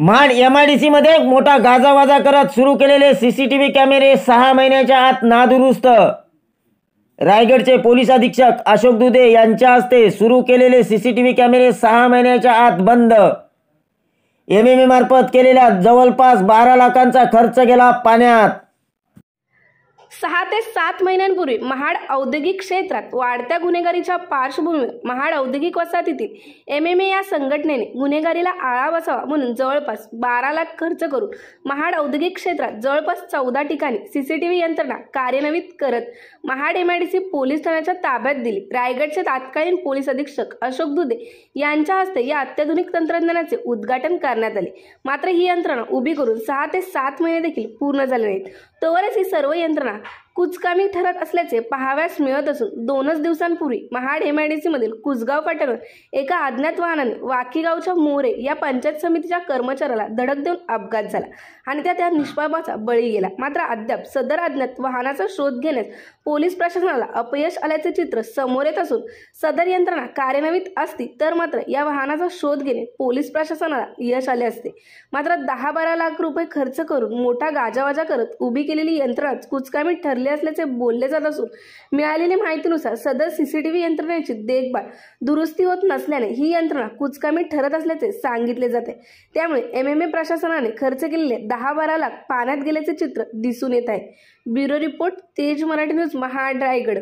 माड एमआयडीसी मध्ये मोठा गाजावाजा करत सुरू केलेले सीसीटीव्ही कॅमेरे सहा महिन्याच्या आत नादुरुस्त रायगडचे पोलीस अधीक्षक अशोक दुधे यांच्या हस्ते सुरू केलेले सीसीटीव्ही कॅमेरे सहा महिन्याच्या आत बंद एम एम ए मार्फत केलेल्या जवळपास बारा लाखांचा खर्च गेला पाण्यात सहा ते सात महिन्यांपूर्वी महाड औद्योगिक क्षेत्रात वाढत्या गुन्हेगारीच्या पार्श्वभूमीवर महाड औद्योगिक वसाहतीतील एम एम ए या संघटनेने गुन्हेगारीला आळा बसावा म्हणून जवळपास बारा लाख खर्च करून महाड औद्योगिक क्षेत्रात जवळपास चौदा ठिकाणी सीसीटीव्ही यंत्रणा कार्यान्वित करत महाड एमआयडीसी पोलीस ठाण्याच्या ताब्यात दिली रायगडचे तात्कालीन पोलीस अधीक्षक अशोक दुदे यांच्या हस्ते या अत्याधुनिक तंत्रज्ञानाचे उद्घाटन करण्यात आले मात्र ही यंत्रणा उभी करून सहा ते सात महिने देखील पूर्ण झाले नाहीत Tú eres César, voy a entrar कुचकामी ठरत असल्याचे पहाव्यास मिळत असून दोनच दिवसांपूर्वी महाड मधील कुसगाव फाट्यावर एका अज्ञात वाहनाने वाकीगावच्या मोरे या पंचायत समितीच्या कर्मचाऱ्याला धडक देऊन अपघात झाला आणि त्या त्या निष्पापाचा बळी गेला मात्र अद्याप सदर अज्ञात वाहनाचा शोध घेण्यास पोलीस प्रशासनाला अपयश आल्याचे चित्र समोर येत असून सदर यंत्रणा कार्यान्वित असती तर मात्र या वाहनाचा शोध घेणे पोलीस प्रशासनाला यश आले असते मात्र दहा बारा लाख रुपये खर्च करून मोठा गाजावाजा करत उभी केलेली यंत्रणाच कुचकामी ठरली असल्याचे बोलले जात असून मिळालेली माहितीनुसार सदर सीसीटीव्ही यंत्रणेची देखभाल दुरुस्ती होत नसल्याने ही यंत्रणा कुचकामी ठरत असल्याचे सांगितले जाते त्यामुळे एम एम ए प्रशासनाने खर्च केलेले दहा बारा लाख पाण्यात गेल्याचे चित्र दिसून येत आहे ब्युरो रिपोर्ट तेज मराठी न्यूज महाड रायगड